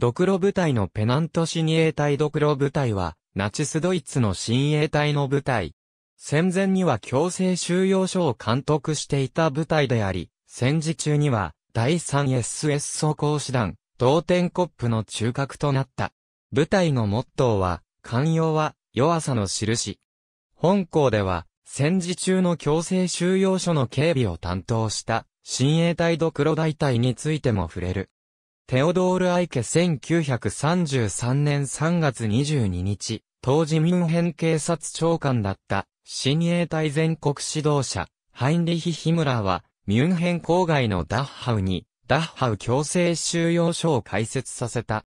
ドクロ部隊のペナント親衛隊ドクロ部隊は、ナチスドイツの親衛隊の部隊。戦前には強制収容所を監督していた部隊であり、戦時中には第 3SS 装甲師団、同点コップの中核となった。部隊のモットーは、寛容は弱さの印。本校では、戦時中の強制収容所の警備を担当した、親衛隊ドクロ大隊についても触れる。テオドール・アイケ1933年3月22日、当時ミュンヘン警察長官だった、新衛隊全国指導者、ハインリヒ・ヒムラーは、ミュンヘン郊外のダッハウに、ダッハウ強制収容所を開設させた。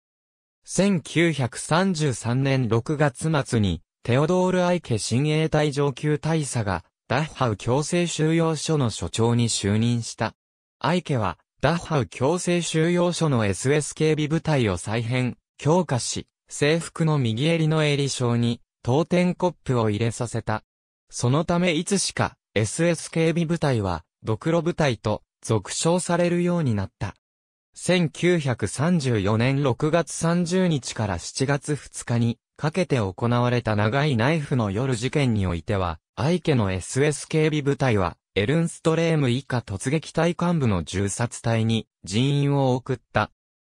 1933年6月末に、テオドール・アイケ新衛隊上級大佐が、ダッハウ強制収容所の所長に就任した。アイケは、ダッハウ強制収容所の SS 警備部隊を再編、強化し、制服の右襟の襟章に、当店コップを入れさせた。そのためいつしか、SS 警備部隊は、ドクロ部隊と、俗称されるようになった。1934年6月30日から7月2日にかけて行われた長いナイフの夜事件においては、相家の SS 警備部隊はエルンストレーム以下突撃隊幹部の銃殺隊に人員を送った。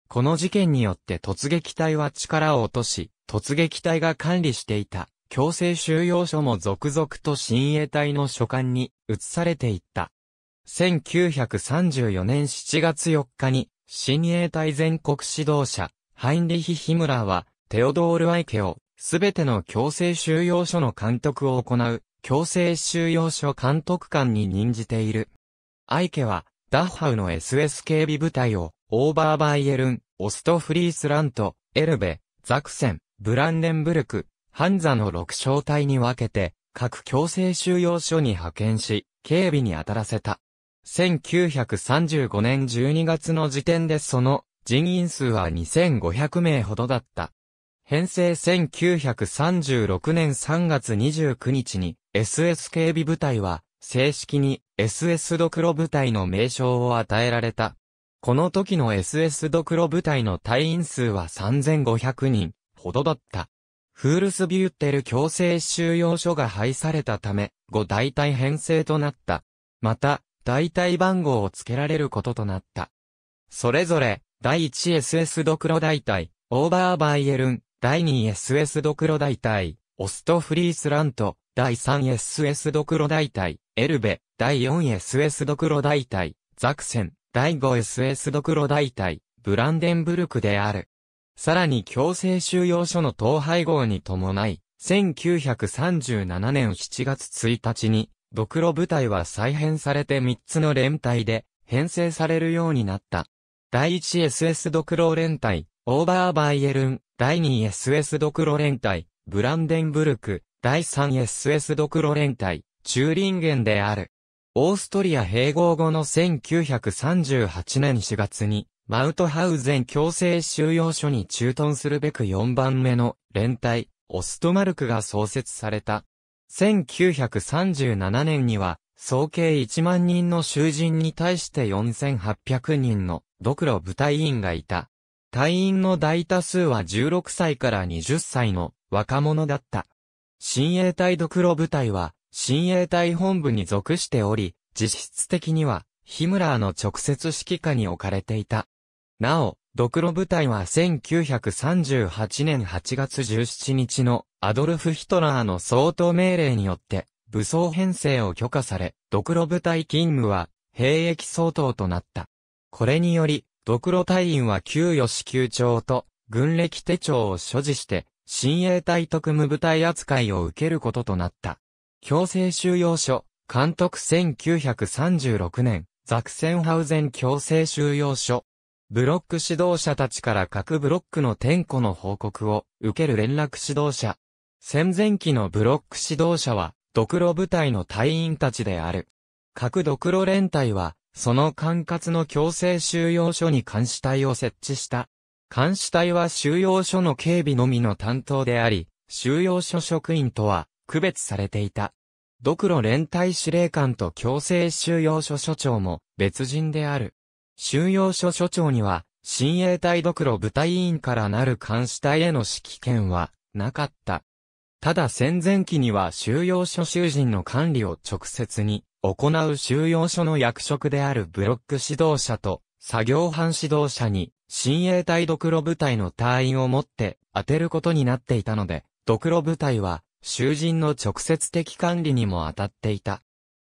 この事件によって突撃隊は力を落とし、突撃隊が管理していた強制収容所も続々と親衛隊の所管に移されていった。1934年7月4日に、新衛隊全国指導者、ハインリヒ・ヒムラーは、テオドール・アイケを、すべての強制収容所の監督を行う、強制収容所監督官に任じている。アイケは、ダッハウの SS 警備部隊を、オーバーバイエルン、オストフリースラント、エルベ、ザクセン、ブランデンブルク、ハンザの6小隊に分けて、各強制収容所に派遣し、警備に当たらせた。1935年12月の時点でその人員数は2500名ほどだった。編成1936年3月29日に SS 警備部隊は、正式に SS ドクロ部隊の名称を与えられた。この時の SS ドクロ部隊の隊員数は3500人ほどだった。フールスビューテル強制収容所が廃されたため、5大隊編成となった。また、大隊番号を付けられることとなった。それぞれ、第 1SS ドクロ大隊、オーバーバイエルン、第 2SS ドクロ大隊、オストフリースラント、第 3SS ドクロ大隊、エルベ、第 4SS ドクロ大隊、ザクセン、第 5SS ドクロ大隊、ブランデンブルクである。さらに強制収容所の統廃合に伴い、1937年7月1日に、ドクロ部隊は再編されて3つの連隊で、編成されるようになった。第 1SS ドクロ連隊、オーバーバイエルン、第 2SS ドクロ連隊、ブランデンブルク、第 3SS ドクロ連隊、チューリンゲンである。オーストリア併合後の1938年4月に、マウトハウゼン強制収容所に駐屯するべく4番目の連隊、オストマルクが創設された。1937年には、総計1万人の囚人に対して4800人のドクロ部隊員がいた。隊員の大多数は16歳から20歳の若者だった。親衛隊ドクロ部隊は、親衛隊本部に属しており、実質的には、ヒムラーの直接指揮下に置かれていた。なお、ドクロ部隊は1938年8月17日のアドルフ・ヒトラーの総統命令によって武装編成を許可され、ドクロ部隊勤務は兵役総統となった。これにより、ドクロ隊員は給与支給帳と軍歴手帳を所持して親衛隊特務部隊扱いを受けることとなった。強制収容所、監督1936年、ザクセンハウゼン強制収容所。ブロック指導者たちから各ブロックの点呼の報告を受ける連絡指導者。戦前期のブロック指導者は、ドクロ部隊の隊員たちである。各ドクロ連隊は、その管轄の強制収容所に監視隊を設置した。監視隊は収容所の警備のみの担当であり、収容所職員とは区別されていた。ドクロ連隊司令官と強制収容所所長も別人である。収容所所長には、新衛隊ドクロ部隊委員からなる監視隊への指揮権はなかった。ただ戦前期には収容所囚人の管理を直接に行う収容所の役職であるブロック指導者と作業班指導者に、親衛隊ドクロ部隊の隊員をもって当てることになっていたので、ドクロ部隊は、囚人の直接的管理にも当たっていた。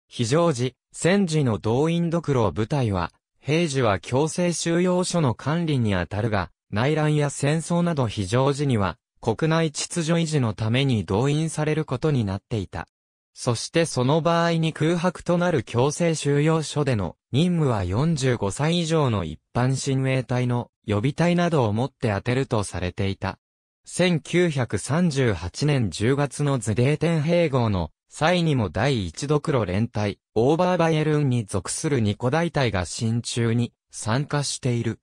非常時、戦時の動員ドクロ部隊は、平時は強制収容所の管理に当たるが、内乱や戦争など非常時には、国内秩序維持のために動員されることになっていた。そしてその場合に空白となる強制収容所での任務は45歳以上の一般親衛隊の予備隊などを持って当てるとされていた。1938年10月のズデーテン併合の際にも第一ドクロ連隊、オーバーバイエルンに属するニ個大隊が新中に参加している。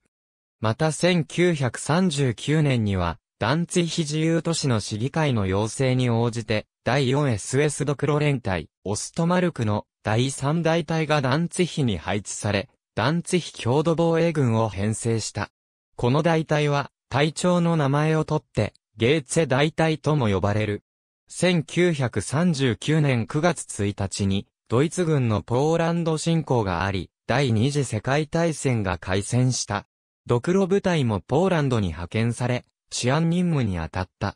また1939年にはダンツヒ自由都市の市議会の要請に応じて、第 4SS ドクロ連隊、オストマルクの第3大隊がダンツヒに配置され、ダンツヒ郷土防衛軍を編成した。この大隊は、隊長の名前をとって、ゲーツェ大隊とも呼ばれる。1939年9月1日に、ドイツ軍のポーランド侵攻があり、第二次世界大戦が開戦した。ドクロ部隊もポーランドに派遣され、治安任務に当たった。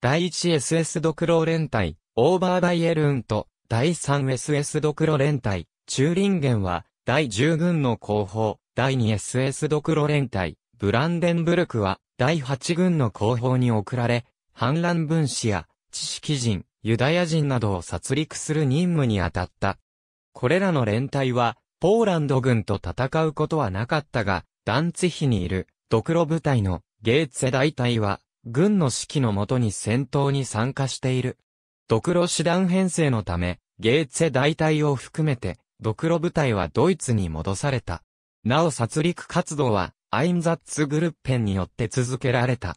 第 1SS ドクロ連隊、オーバーバイエルーンと、第 3SS ドクロ連隊、チューリンゲンは、第10軍の後方、第 2SS ドクロ連隊、ブランデンブルクは、第8軍の後方に送られ、反乱分子や、知識人、ユダヤ人などを殺戮する任務に当たった。これらの連隊は、ポーランド軍と戦うことはなかったが、ダンツヒにいる、ドクロ部隊のゲーツェ大隊は、軍の指揮のもとに戦闘に参加している。ドクロ師団編成のため、ゲーツェ大隊を含めて、ドクロ部隊はドイツに戻された。なお殺戮活動は、アインザッツグルッペンによって続けられた。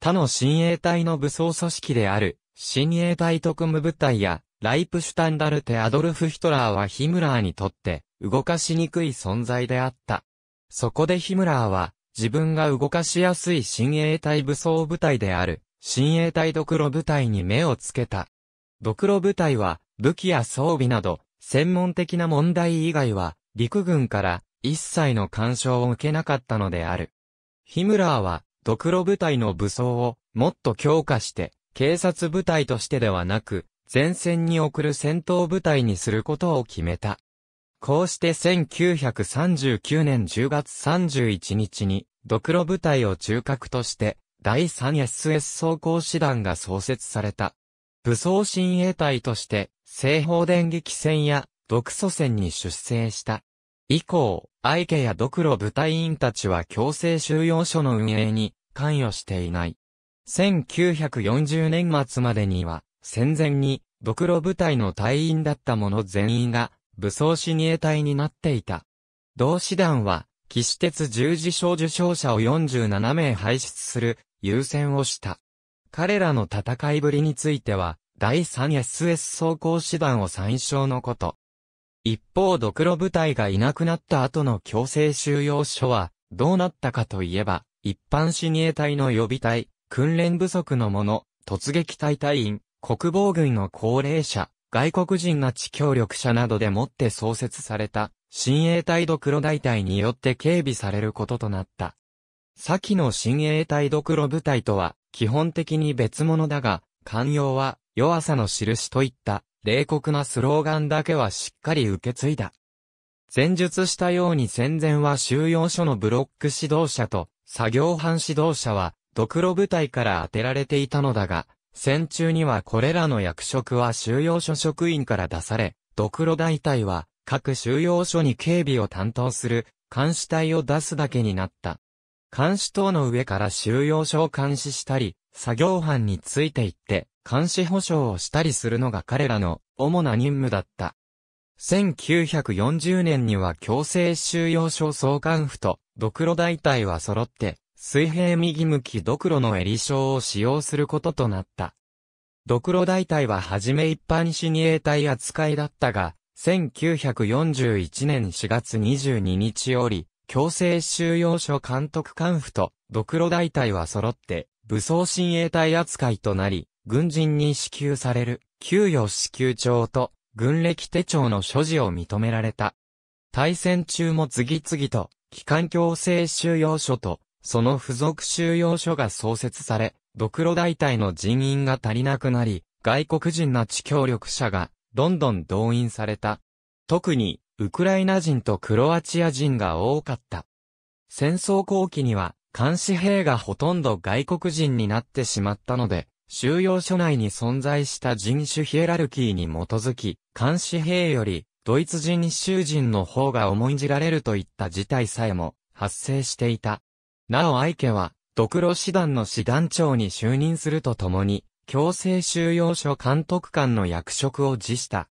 他の親衛隊の武装組織である、親衛隊特務部隊や、ライプシュタンダルテ・アドルフ・ヒトラーはヒムラーにとって、動かしにくい存在であった。そこでヒムラーは、自分が動かしやすい親衛隊武装部隊である、親衛隊ドクロ部隊に目をつけた。ドクロ部隊は、武器や装備など、専門的な問題以外は、陸軍から一切の干渉を受けなかったのである。ヒムラーは、ドクロ部隊の武装をもっと強化して、警察部隊としてではなく、前線に送る戦闘部隊にすることを決めた。こうして1939年10月31日に、ドクロ部隊を中核として、第 3SS 装甲師団が創設された。武装親衛隊として、西方電撃戦や、独祖戦に出征した。以降、アイケやドクロ部隊員たちは強制収容所の運営に関与していない。1940年末までには、戦前に、ドクロ部隊の隊員だった者全員が、武装親衛隊になっていた。同師団は、岸鉄十字章受賞者を47名輩出する、優先をした。彼らの戦いぶりについては、第 3SS 走行師団を参照のこと。一方、ドクロ部隊がいなくなった後の強制収容所は、どうなったかといえば、一般市民隊の予備隊、訓練不足の者、突撃隊隊員、国防軍の高齢者、外国人が地協力者などでもって創設された親衛隊ドクロ大隊によって警備されることとなった。先の親衛隊ドクロ部隊とは、基本的に別物だが、寛容は、弱さの印といった、冷酷なスローガンだけはしっかり受け継いだ。前述したように戦前は収容所のブロック指導者と、作業班指導者は、ドクロ部隊から当てられていたのだが、戦中にはこれらの役職は収容所職員から出され、ドクロ大隊は、各収容所に警備を担当する監視隊を出すだけになった。監視塔の上から収容所を監視したり、作業班について行って監視保障をしたりするのが彼らの主な任務だった。1940年には強制収容所総監府とドクロ大隊は揃って水平右向きドクロの襟章を使用することとなった。ドクロ大隊ははじめ一般市に衛隊扱いだったが、1941年4月22日より、強制収容所監督官府と、ドクロ大隊は揃って、武装親衛隊扱いとなり、軍人に支給される、給与支給帳と、軍歴手帳の所持を認められた。対戦中も次々と、機関強制収容所と、その付属収容所が創設され、ドクロ大隊の人員が足りなくなり、外国人な地協力者がどんどん動員された。特に、ウクライナ人とクロアチア人が多かった。戦争後期には、監視兵がほとんど外国人になってしまったので、収容所内に存在した人種ヒエラルキーに基づき、監視兵より、ドイツ人囚人の方が重んじられるといった事態さえも発生していた。なお相手は、ドクロ師団の師団長に就任するとともに、強制収容所監督官の役職を辞した。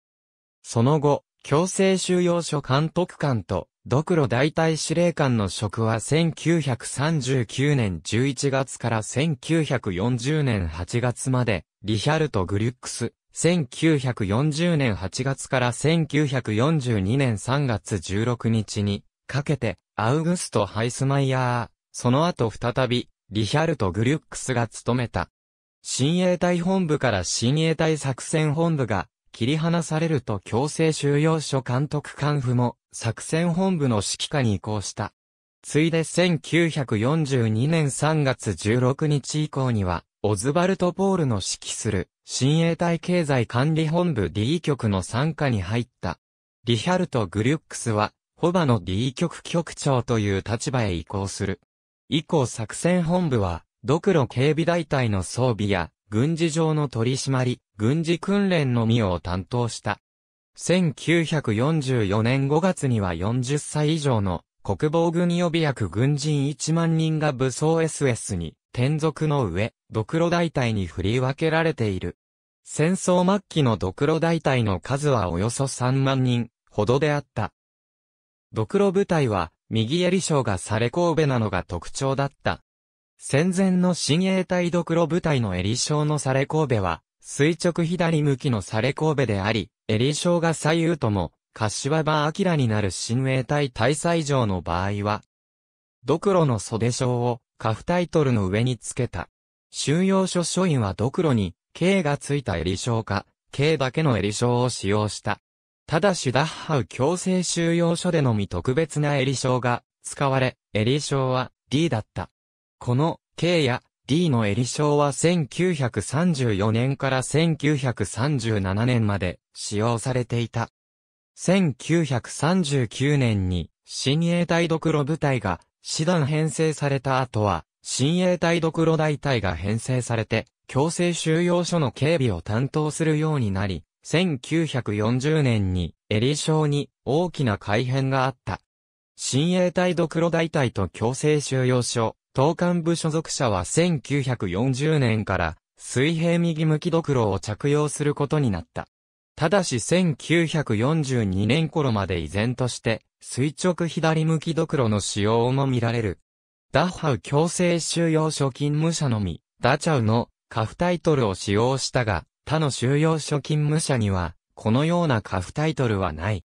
その後、強制収容所監督官と、ドクロ大隊司令官の職は1939年11月から1940年8月まで、リヒャルト・グリュックス、1940年8月から1942年3月16日に、かけて、アウグスト・ハイスマイヤー、その後再び、リヒャルト・グリュックスが務めた。新衛隊本部から新衛隊作戦本部が切り離されると強制収容所監督官府も作戦本部の指揮下に移行した。ついで1942年3月16日以降には、オズバルト・ポールの指揮する、新衛隊経済管理本部 D 局の参加に入った。リヒャルト・グリュックスは、ホバの D 局局長という立場へ移行する。以降作戦本部は、ドクロ警備大隊の装備や、軍事上の取り締まり、軍事訓練のみを担当した。1944年5月には40歳以上の国防軍予備役軍人1万人が武装 SS に転属の上、ドクロ大隊に振り分けられている。戦争末期のドクロ大隊の数はおよそ3万人ほどであった。ドクロ部隊は右襟章がされ神戸なのが特徴だった。戦前の新鋭隊ドクロ部隊のエリ章のサレ神戸は、垂直左向きのサレ神戸であり、エリ章が左右とも、柏場明になる新鋭隊大祭場の場合は、ドクロの袖章を、カフタイトルの上につけた。収容所所員はドクロに、K がついたエリ章か、K だけのエリ章を使用した。ただしダッハウ強制収容所でのみ特別なエリ章が使われ、エリ章は D だった。この K や D のエリ賞は1934年から1937年まで使用されていた。1939年に新鋭隊ドクロ部隊が師団編成された後は新鋭隊ドクロ大隊が編成されて強制収容所の警備を担当するようになり、1940年にエリ賞に大きな改変があった。新鋭隊ドクロ大隊と強制収容所、党幹部所属者は1940年から水平右向きドクロを着用することになった。ただし1942年頃まで依然として垂直左向きドクロの使用も見られる。ダッハウ強制収容所勤務者のみ、ダチャウのカフタイトルを使用したが、他の収容所勤務者には、このようなカフタイトルはない。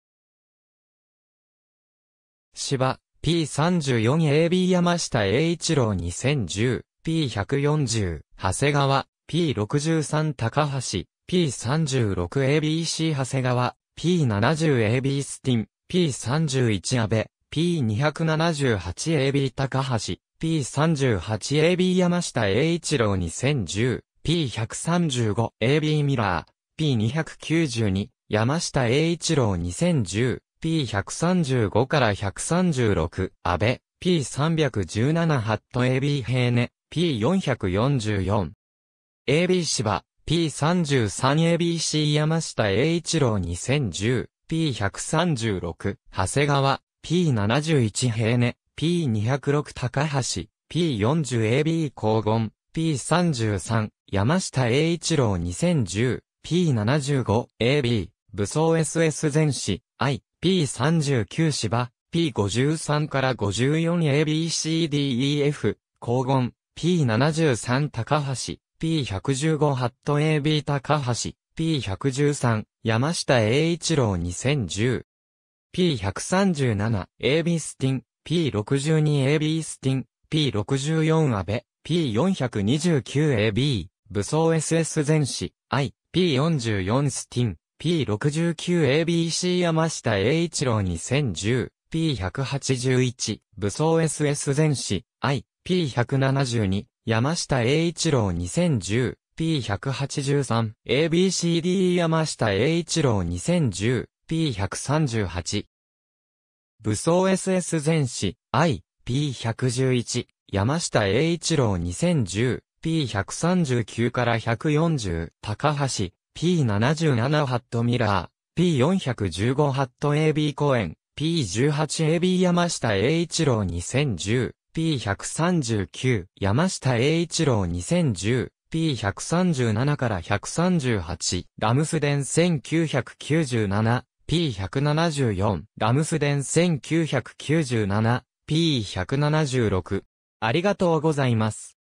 芝、P34AB 山下栄一郎2010、P140、長谷川、P63 高橋、P36ABC 長谷川、P70AB スティン、P31 安倍、P278AB 高橋、P38AB 山下栄一郎2010、P135AB ミラー、P292 山下栄一郎2010、P135 から136、安倍、P317 ハット AB 平根、P444。AB 芝、P33ABC 山下栄一郎2010、P136、長谷川、P71 平根、P206 高橋、P40AB 黄金、P33、山下栄一郎2010、P75、AB、武装 SS 全史、I、P39 芝、P53 から 54ABCDEF、黄金、P73 高橋、P115 ハット AB 高橋、P113 山下栄一郎 2010P137 AB スティン P62AB スティン P64 安倍 P429AB 武装 SS 全史 I P44 スティン P69ABC 山下栄一郎2010、P181、武装 SS 全史、I、P172、山下栄一郎2010、P183、ABCD 山下栄一郎2010、P138。武装 SS 全史、I、P111、山下栄一郎2010、P139 から140、高橋、P77 ハットミラー、P415 ハット AB 公演、P18AB 山下栄一郎2010、P139 山下栄一郎2010、P137 から138、ラムスデン1997、P174、ラムスデン1997、P176。ありがとうございます。